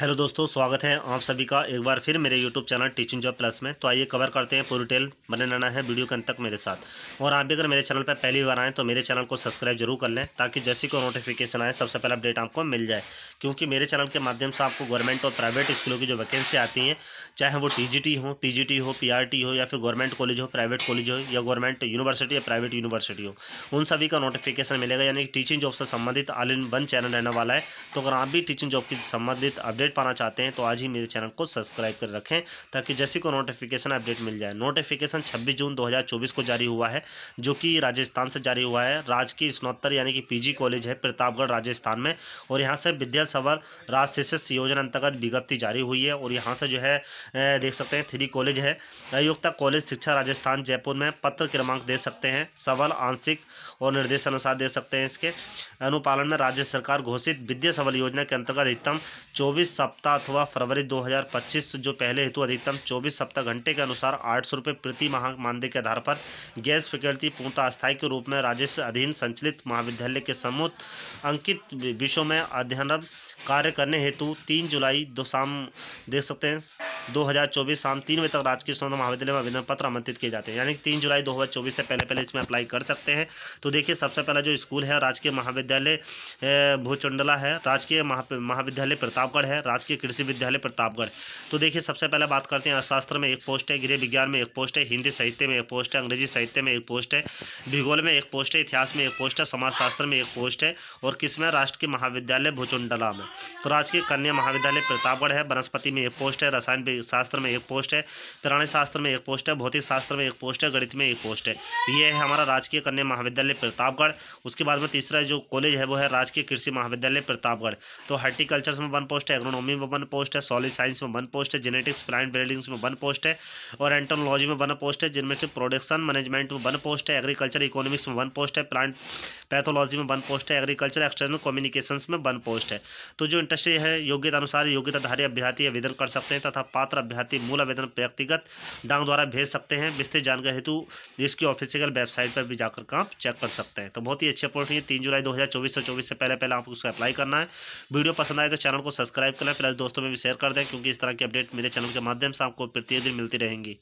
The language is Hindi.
हेलो दोस्तों स्वागत है आप सभी का एक बार फिर मेरे YouTube channel teaching job plus में तो आइए कवर करते हैं पूरी डिटेल बने रहना है वीडियो के अंत तक मेरे साथ और आप भी अगर मेरे चैनल पर पहली बार आएँ तो मेरे चैनल को सब्सक्राइब जरूर कर लें ताकि जैसे को नोटिफिकेशन आए सबसे पहले अपडेट आपको मिल जाए क्योंकि मेरे चैनल के माध्यम से आपको गवर्नमेंट और प्राइवेट स्कूलों की जो वैकेंसी आती हैं चाहे वो टी हो पी हो पी हो या फिर गवर्नमेंट कॉलेज हो प्राइवेट कॉलेज हो या गवर्नमेंट यूनिवर्सिटी या प्राइवेट यूनिवर्सिटी हो उन सभी का नोटिफिकेशन मिलेगा यानी कि टीचिंग जॉब से संबंधित आल इन वन चैनल रहने वाला है तो अगर आप भी टीचिंग जॉब की संबंधित अपडेट अपडेट पाना चाहते हैं तो आज ही मेरे चैनल को सब्सक्राइब कर रखें ताकि जैसे को नोटिफिकेशन अपडेट मिल जाए नोटिफिकेशन 26 जून 2024 को जारी हुआ है जो कि राजस्थान से जारी हुआ है राज की स्नोत्तर यानी कि पीजी कॉलेज है प्रतापगढ़ राजस्थान में और यहाँ से विद्या सवर राज योजना अंतर्गत विज्ञप्ति जारी हुई है और यहाँ से जो है देख सकते हैं थ्री कॉलेज है अयोक्ता कॉलेज शिक्षा राजस्थान जयपुर में पत्र क्रमांक दे सकते हैं सवल आंशिक और निर्देश अनुसार दे सकते हैं इसके अनुपालन में राज्य सरकार घोषित विद्या सवल योजना के अंतर्गत अधिकतम चौबीस सप्ताह अथवा फरवरी 2025 जो पहले हेतु अधिकतम 24 सप्ताह घंटे के अनुसार आठ सौ प्रति माह मानदेय के आधार पर गैस फैकल्टी पूर्णतः अस्थायी के रूप में राजस्व अधीन संचालित महाविद्यालय के समूह अंकित विषयों में अध्ययन कार्य करने हेतु तीन जुलाई दो शाम देख सकते हैं 2024 शाम तीन बजे तक राजकीय स्वर्ण महाविद्यालय में आवेदन पत्र आमंत्रित किए जाते हैं यानी तीन जुलाई 2024 से पहले पहले इसमें अप्लाई कर सकते हैं तो देखिए सबसे पहला जो स्कूल है राजकीय महाविद्यालय भूचंडला है राजकीय महाविद्यालय प्रतापगढ़ है राजकीय कृषि विद्यालय प्रतापगढ़ तो देखिए सबसे पहले बात करते हैं अर्थशास्त्र में एक पोस्ट है गृह विज्ञान में एक पोस्ट है हिंदी साहित्य में एक पोस्ट है अंग्रेजी साहित्य में एक पोस्ट है भूगोल में एक पोस्ट है इतिहास में एक पोस्ट है समाजशास्त्र में एक पोस्ट है और किसमें राष्ट्र के महाविद्यालय भूचुंडला में तो राजकीय कन्या महाविद्यालय प्रतापगढ़ है वनस्पति में एक पोस्ट है रसायन शास्त्र में एक पोस्ट है प्राणी शास्त्र में एक पोस्ट है भौतिक शास्त्र में एक पोस्ट है गणित में एक पोस्ट है ये है हमारा राजकीय कन्या महाविद्यालय प्रतापगढ़ उसके बाद में तीसरा जो कॉलेज है वो है राजकीय कृषि महाविद्यालय प्रतापगढ़ तो हार्टिकल्चर में वन पोस्ट है एग्रोनॉमी इकोनॉमी में वन पोस्ट है सॉलिड साइंस में वन पोस्ट है जेनेटिक्स प्लांट बिल्डिंग्स में वन पोस्ट है और एंटोनोलॉजी में वन पोस्ट है जिनमें से प्रोडक्शन मैनेजमेंट में वन पोस्ट है एग्रीकल्चर इकोनॉमिक्स में वन पोस्ट है प्लांट पैथोलॉजी में वन पोस्ट है एग्रीकल्चर एक्सटर्नल कम्युनिकेशन में वन पोस्ट है तो जो इंडस्ट्री है योग्यता अनुसार योग्यताधारी अभ्यर्थी आवेदन कर सकते हैं तथा पात्र अभ्यर्थी मूल आवेदन व्यक्तिगत डांग द्वारा भेज सकते हैं विस्तृत जानकारी हेतु जिसकी ऑफिशियल वेबसाइट पर भी जाकर काम चेक कर सकते हैं तो बहुत ही अच्छे पोस्ट है तीन जुलाई दो हजार चौबीस से पहले पहले आपको उसका अप्लाई करना है वीडियो पसंद आए तो चैनल को सब्सक्राइब कर चैनल है फिलहाल दोस्तों में भी शेयर कर दें क्योंकि इस तरह की अपडेट मेरे चैनल के माध्यम से आपको प्रतिदिन मिलती रहेंगी